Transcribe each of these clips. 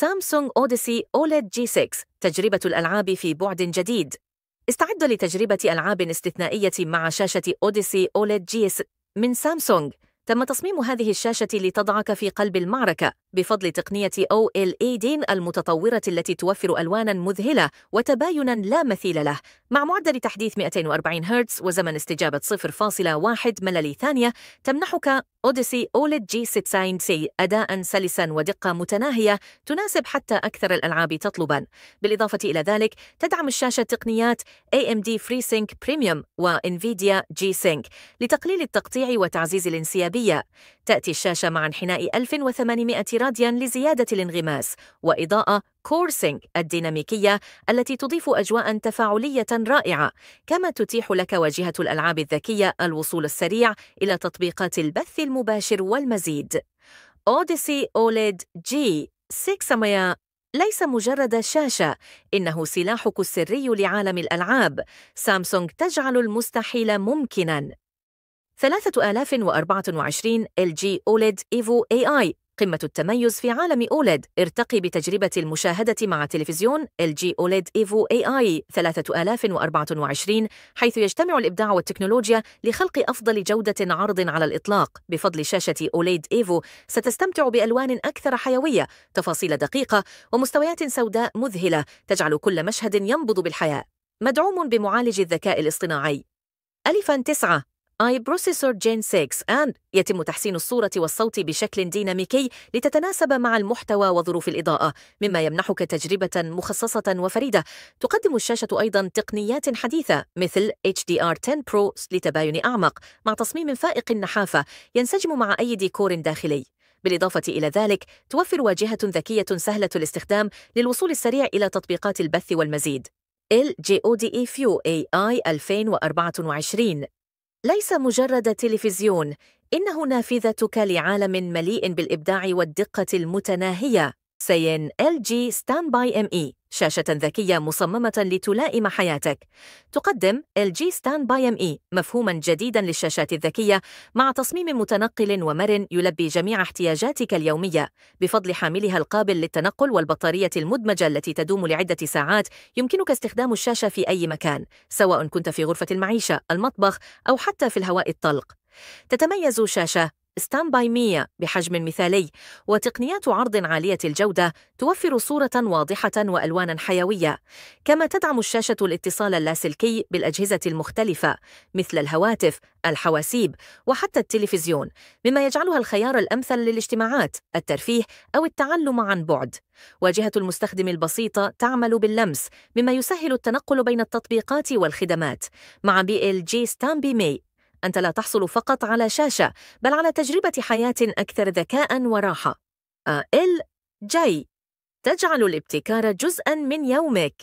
سامسونج أوديسي أوليد جي 6 تجربة الألعاب في بعد جديد استعد لتجربة ألعاب استثنائية مع شاشة أوديسي أوليد جي 6 من سامسونج تم تصميم هذه الشاشة لتضعك في قلب المعركة بفضل تقنية OLED المتطورة التي توفر ألواناً مذهلة وتبايناً لا مثيل له مع معدل تحديث 240 هرتز وزمن استجابة 0.1 ملالي ثانية تمنحك أوديسي أولد جي 60 سي أداء سلسا ودقة متناهية تناسب حتى أكثر الألعاب تطلبا بالإضافة إلى ذلك تدعم الشاشة تقنيات AMD FreeSync Premium و NVIDIA G-Sync لتقليل التقطيع وتعزيز الانسيابية تأتي الشاشة مع انحناء 1800 راديا لزيادة الانغماس وإضاءة كورسينج الديناميكية التي تضيف أجواء تفاعلية رائعة كما تتيح لك واجهة الألعاب الذكية الوصول السريع إلى تطبيقات البث المباشر والمزيد أوديسي أوليد جي 6 ليس مجرد شاشة، إنه سلاحك السري لعالم الألعاب. سامسونج تجعل المستحيل ممكناً. 3024 LG OLED EVO AI قمة التميز في عالم أوليد ارتقي بتجربة المشاهدة مع تلفزيون LG أوليد إيفو اي اي 3024 حيث يجتمع الإبداع والتكنولوجيا لخلق أفضل جودة عرض على الإطلاق بفضل شاشة أوليد إيفو ستستمتع بألوان أكثر حيوية تفاصيل دقيقة ومستويات سوداء مذهلة تجعل كل مشهد ينبض بالحياة مدعوم بمعالج الذكاء الاصطناعي ألفا 9 اي بروسيسور جين 6 اند يتم تحسين الصورة والصوت بشكل ديناميكي لتتناسب مع المحتوى وظروف الإضاءة مما يمنحك تجربة مخصصة وفريدة تقدم الشاشة أيضا تقنيات حديثة مثل HDR 10 Pro لتباين أعمق مع تصميم فائق النحافة ينسجم مع أي ديكور داخلي بالإضافة إلى ذلك توفر واجهة ذكية سهلة الاستخدام للوصول السريع إلى تطبيقات البث والمزيد LGODE View AI 2024 ليس مجرد تلفزيون إنه نافذتك لعالم مليء بالإبداع والدقة المتناهية سين ال جي باي ام اي شاشة ذكية مصممة لتلائم حياتك. تقدم LG ستاند باي ME مفهوما جديدا للشاشات الذكية مع تصميم متنقل ومرن يلبي جميع احتياجاتك اليومية بفضل حاملها القابل للتنقل والبطارية المدمجة التي تدوم لعدة ساعات يمكنك استخدام الشاشة في أي مكان سواء كنت في غرفة المعيشة، المطبخ أو حتى في الهواء الطلق. تتميز شاشة ستاند باي مية بحجم مثالي وتقنيات عرض عالية الجودة توفر صورة واضحة وألوانا حيوية كما تدعم الشاشة الاتصال اللاسلكي بالأجهزة المختلفة مثل الهواتف الحواسيب وحتى التلفزيون مما يجعلها الخيار الأمثل للاجتماعات الترفيه أو التعلم عن بعد واجهة المستخدم البسيطة تعمل باللمس مما يسهل التنقل بين التطبيقات والخدمات مع بي ال جي ستامبي مي أنت لا تحصل فقط على شاشة بل على تجربة حياة أكثر ذكاء وراحة آل جاي تجعل الابتكار جزءاً من يومك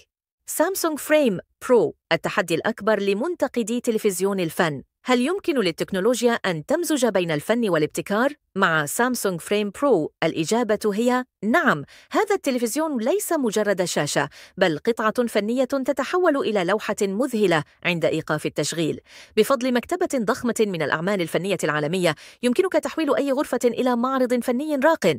سامسونج فريم برو التحدي الأكبر لمنتقدي تلفزيون الفن هل يمكن للتكنولوجيا أن تمزج بين الفن والابتكار؟ مع سامسونج فريم برو الإجابة هي نعم، هذا التلفزيون ليس مجرد شاشة، بل قطعة فنية تتحول إلى لوحة مذهلة عند إيقاف التشغيل. بفضل مكتبة ضخمة من الأعمال الفنية العالمية، يمكنك تحويل أي غرفة إلى معرض فني راق.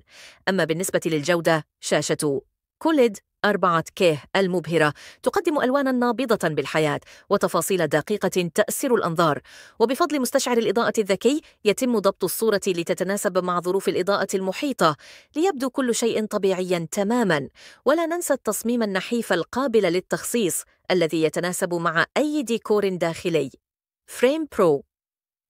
أما بالنسبة للجودة، شاشة كوليد أربعة كيه المبهرة تقدم ألوانا نابضة بالحياة وتفاصيل دقيقة تأسر الأنظار وبفضل مستشعر الإضاءة الذكي يتم ضبط الصورة لتتناسب مع ظروف الإضاءة المحيطة ليبدو كل شيء طبيعيا تماما ولا ننسى التصميم النحيف القابل للتخصيص الذي يتناسب مع أي ديكور داخلي فريم برو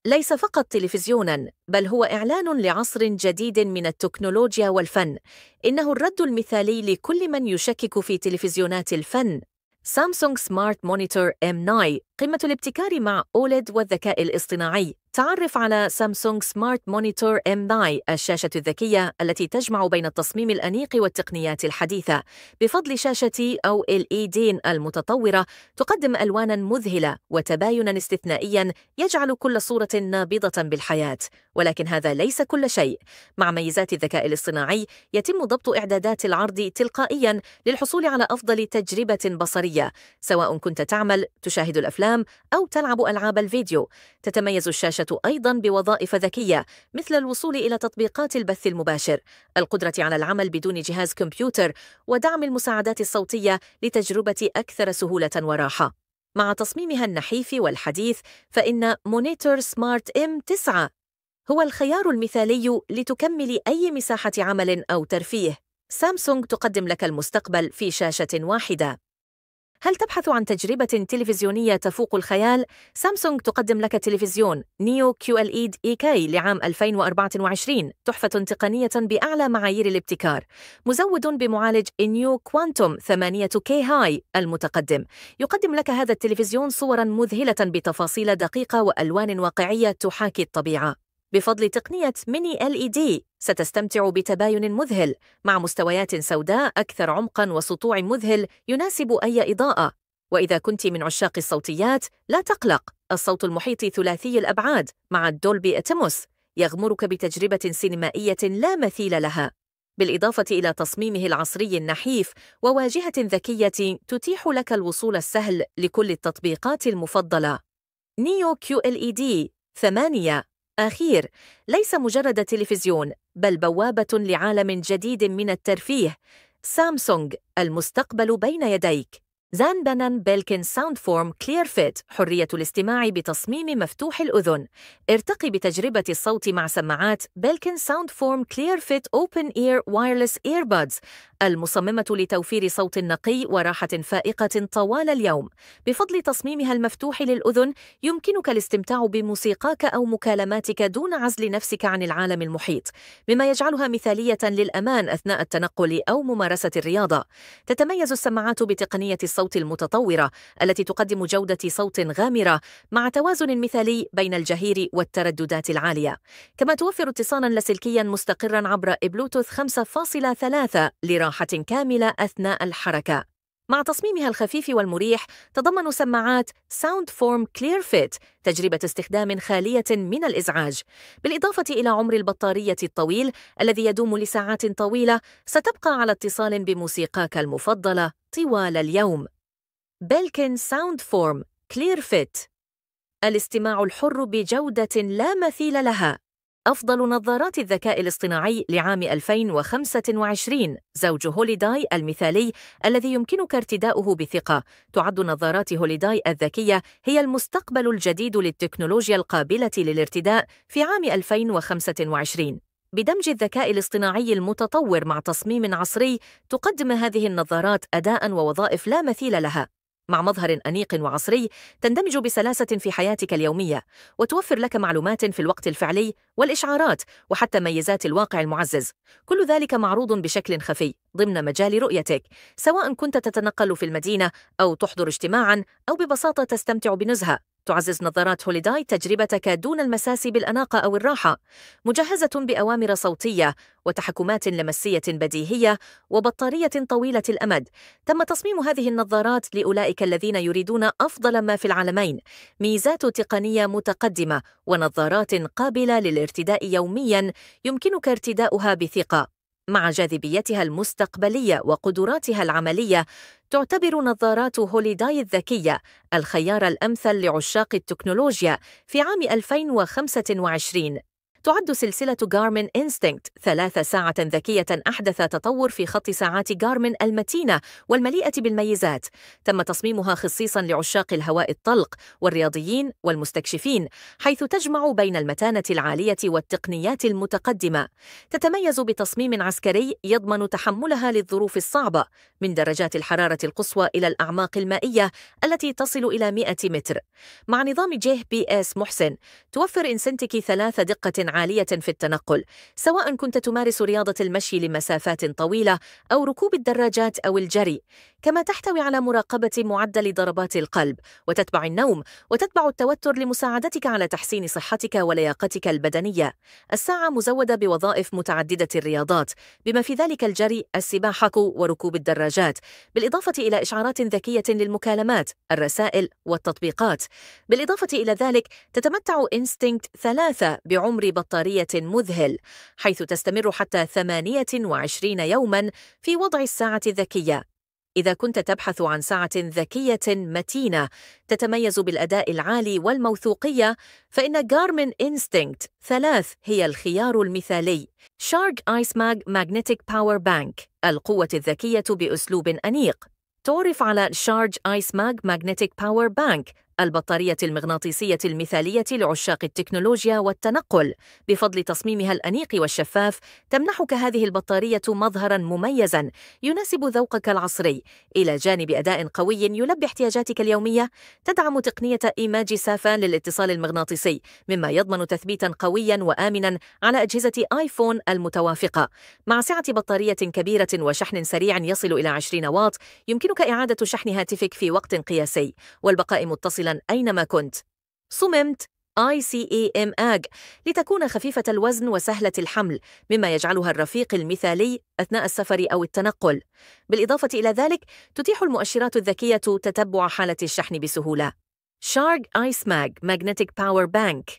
ليس فقط تلفزيونا بل هو اعلان لعصر جديد من التكنولوجيا والفن انه الرد المثالي لكل من يشكك في تلفزيونات الفن سامسونج سمارت مونيتور M9 قمة الابتكار مع أوليد والذكاء الاصطناعي تعرف على سامسونج سمارت مونيتور M9 الشاشة الذكية التي تجمع بين التصميم الأنيق والتقنيات الحديثة بفضل شاشة أو LED المتطورة تقدم ألوانا مذهلة وتباينا استثنائيا يجعل كل صورة نابضة بالحياة ولكن هذا ليس كل شيء مع ميزات الذكاء الاصطناعي يتم ضبط إعدادات العرض تلقائيا للحصول على أفضل تجربة بصرية سواء كنت تعمل تشاهد الأفلام الأفلام أو تلعب ألعاب الفيديو. تتميز الشاشة أيضا بوظائف ذكية مثل الوصول إلى تطبيقات البث المباشر، القدرة على العمل بدون جهاز كمبيوتر، ودعم المساعدات الصوتية لتجربة أكثر سهولة وراحة. مع تصميمها النحيف والحديث فإن مونيتور سمارت إم 9 هو الخيار المثالي لتكمل أي مساحة عمل أو ترفيه. سامسونج تقدم لك المستقبل في شاشة واحدة. هل تبحث عن تجربة تلفزيونية تفوق الخيال؟ سامسونج تقدم لك تلفزيون نيو كيو ال اي اي كي لعام 2024 تحفة تقنية بأعلى معايير الابتكار مزود بمعالج نيو كوانتوم 8 كي هاي المتقدم يقدم لك هذا التلفزيون صورا مذهلة بتفاصيل دقيقة وألوان واقعية تحاكي الطبيعة بفضل تقنية ميني LED ستستمتع بتباين مذهل مع مستويات سوداء أكثر عمقاً وسطوع مذهل يناسب أي إضاءة وإذا كنت من عشاق الصوتيات لا تقلق الصوت المحيط ثلاثي الأبعاد مع الدولبي أتموس يغمرك بتجربة سينمائية لا مثيل لها بالإضافة إلى تصميمه العصري النحيف وواجهة ذكية تتيح لك الوصول السهل لكل التطبيقات المفضلة نيو كيو ال اي دي 8 أخير ليس مجرد تلفزيون بل بوابة لعالم جديد من الترفيه سامسونج المستقبل بين يديك زان بنان بيلكن ساوند فورم كلير فيت حرية الاستماع بتصميم مفتوح الأذن ارتقي بتجربة الصوت مع سماعات بيلكن ساوند فورم كلير فيت أوبن إير وايرلس إيربادز المصممة لتوفير صوت نقي وراحة فائقة طوال اليوم بفضل تصميمها المفتوح للأذن يمكنك الاستمتاع بموسيقاك أو مكالماتك دون عزل نفسك عن العالم المحيط مما يجعلها مثالية للأمان أثناء التنقل أو ممارسة الرياضة تتميز السماعات بتقنية الصوت المتطورة التي تقدم جودة صوت غامرة مع توازن مثالي بين الجهير والترددات العالية كما توفر اتصالا لاسلكيا مستقرا عبر بلوتوث 5.3 لرام راحة كاملة أثناء الحركة. مع تصميمها الخفيف والمريح تضمن سماعات ساوند فورم كلير فيت تجربة استخدام خالية من الإزعاج بالإضافة إلى عمر البطارية الطويل الذي يدوم لساعات طويلة ستبقى على اتصال بموسيقاك المفضلة طوال اليوم بلكن ساوند فورم كلير فيت الاستماع الحر بجودة لا مثيل لها أفضل نظارات الذكاء الاصطناعي لعام 2025 زوج هوليداي المثالي الذي يمكنك ارتداؤه بثقة تعد نظارات هوليداي الذكية هي المستقبل الجديد للتكنولوجيا القابلة للارتداء في عام 2025 بدمج الذكاء الاصطناعي المتطور مع تصميم عصري تقدم هذه النظارات أداء ووظائف لا مثيل لها مع مظهر أنيق وعصري تندمج بسلاسة في حياتك اليومية وتوفر لك معلومات في الوقت الفعلي والإشعارات وحتى ميزات الواقع المعزز كل ذلك معروض بشكل خفي ضمن مجال رؤيتك سواء كنت تتنقل في المدينة أو تحضر اجتماعا أو ببساطة تستمتع بنزهة تعزز نظارات هوليداي تجربتك دون المساس بالأناقة أو الراحة مجهزة بأوامر صوتية وتحكمات لمسية بديهية وبطارية طويلة الأمد تم تصميم هذه النظارات لأولئك الذين يريدون أفضل ما في العالمين ميزات تقنية متقدمة ونظارات قابلة للارتداء يوميا يمكنك ارتداؤها بثقة مع جاذبيتها المستقبلية وقدراتها العملية تعتبر نظارات هوليداي الذكية الخيار الأمثل لعشاق التكنولوجيا في عام 2025 تعد سلسلة جارمن إنستنكت ثلاث ساعة ذكية أحدث تطور في خط ساعات جارمن المتينة والمليئة بالميزات تم تصميمها خصيصا لعشاق الهواء الطلق والرياضيين والمستكشفين حيث تجمع بين المتانة العالية والتقنيات المتقدمة تتميز بتصميم عسكري يضمن تحملها للظروف الصعبة من درجات الحرارة القصوى إلى الأعماق المائية التي تصل إلى 100 متر مع نظام جيه بي اس محسن توفر إنسنتكي ثلاث دقة عالية في التنقل سواء كنت تمارس رياضة المشي لمسافات طويلة أو ركوب الدراجات أو الجري كما تحتوي على مراقبة معدل ضربات القلب وتتبع النوم وتتبع التوتر لمساعدتك على تحسين صحتك ولياقتك البدنية الساعة مزودة بوظائف متعددة الرياضات بما في ذلك الجري السباحة وركوب الدراجات بالإضافة إلى إشعارات ذكية للمكالمات الرسائل والتطبيقات بالإضافة إلى ذلك تتمتع إنستينكت ثلاثة بعمر بطارية مذهل حيث تستمر حتى 28 يوما في وضع الساعة الذكية إذا كنت تبحث عن ساعة ذكية متينة تتميز بالأداء العالي والموثوقية فإن جارمن إنستينكت 3 هي الخيار المثالي شارك آيس ماج ماجنتيك باور بانك القوة الذكية بأسلوب أنيق تعرف على شارج آيس ماج ماجنتيك باور بانك البطارية المغناطيسية المثالية لعشاق التكنولوجيا والتنقل بفضل تصميمها الأنيق والشفاف تمنحك هذه البطارية مظهرا مميزا يناسب ذوقك العصري إلى جانب أداء قوي يلبي احتياجاتك اليومية تدعم تقنية إيماج سافان للاتصال المغناطيسي مما يضمن تثبيتا قويا وآمنا على أجهزة آيفون المتوافقة مع سعة بطارية كبيرة وشحن سريع يصل إلى 20 واط يمكنك إعادة شحن هاتفك في وقت قياسي والبقاء متصلا أينما كنت. صممت AG لتكون خفيفة الوزن وسهلة الحمل، مما يجعلها الرفيق المثالي أثناء السفر أو التنقل. بالإضافة إلى ذلك، تتيح المؤشرات الذكية تتبع حالة الشحن بسهولة. Shark Ice Mag Magnetic Power Bank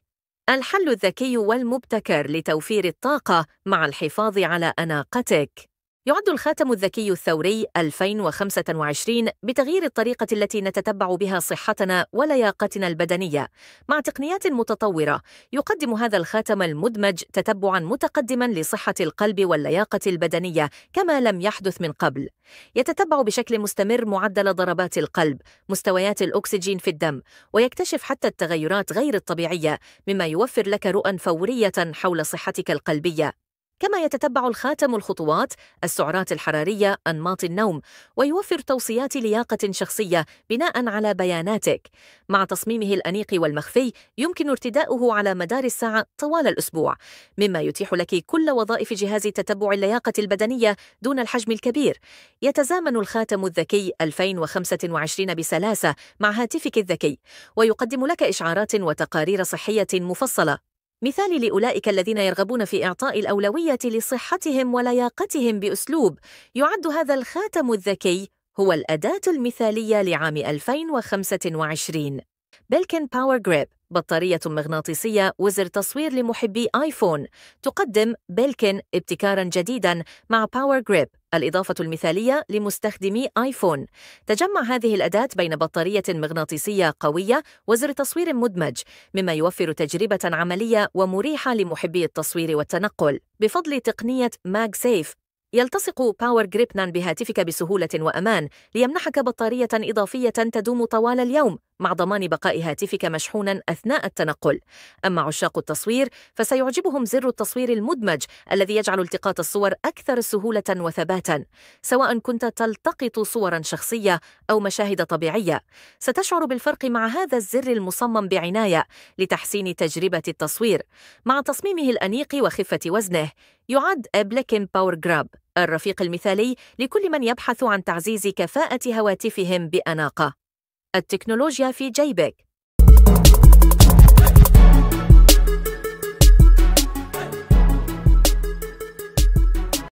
الحل الذكي والمبتكر لتوفير الطاقة مع الحفاظ على أناقتك. يعد الخاتم الذكي الثوري 2025 بتغيير الطريقة التي نتتبع بها صحتنا ولياقتنا البدنية مع تقنيات متطورة يقدم هذا الخاتم المدمج تتبعا متقدما لصحة القلب واللياقة البدنية كما لم يحدث من قبل يتتبع بشكل مستمر معدل ضربات القلب مستويات الأكسجين في الدم ويكتشف حتى التغيرات غير الطبيعية مما يوفر لك رؤى فورية حول صحتك القلبية كما يتتبع الخاتم الخطوات، السعرات الحرارية، أنماط النوم، ويوفر توصيات لياقة شخصية بناء على بياناتك. مع تصميمه الأنيق والمخفي، يمكن ارتداؤه على مدار الساعة طوال الأسبوع، مما يتيح لك كل وظائف جهاز تتبع اللياقة البدنية دون الحجم الكبير. يتزامن الخاتم الذكي 2025 بسلاسة مع هاتفك الذكي، ويقدم لك إشعارات وتقارير صحية مفصلة مثال لأولئك الذين يرغبون في إعطاء الأولوية لصحتهم ولياقتهم بأسلوب يعد هذا الخاتم الذكي هو الأداة المثالية لعام 2025 بلكن باور جريب بطارية مغناطيسية وزر تصوير لمحبي آيفون تقدم بيلكن ابتكارا جديدا مع باور جريب الإضافة المثالية لمستخدمي آيفون تجمع هذه الأداة بين بطارية مغناطيسية قوية وزر تصوير مدمج مما يوفر تجربة عملية ومريحة لمحبي التصوير والتنقل بفضل تقنية ماج سيف يلتصق باور جريب بهاتفك بسهولة وأمان ليمنحك بطارية إضافية تدوم طوال اليوم مع ضمان بقاء هاتفك مشحونا أثناء التنقل أما عشاق التصوير فسيعجبهم زر التصوير المدمج الذي يجعل التقاط الصور أكثر سهولة وثباتا سواء كنت تلتقط صورا شخصية أو مشاهد طبيعية ستشعر بالفرق مع هذا الزر المصمم بعناية لتحسين تجربة التصوير مع تصميمه الأنيق وخفة وزنه يعد أبلكن باور جراب الرفيق المثالي لكل من يبحث عن تعزيز كفاءة هواتفهم بأناقة التكنولوجيا في جيبك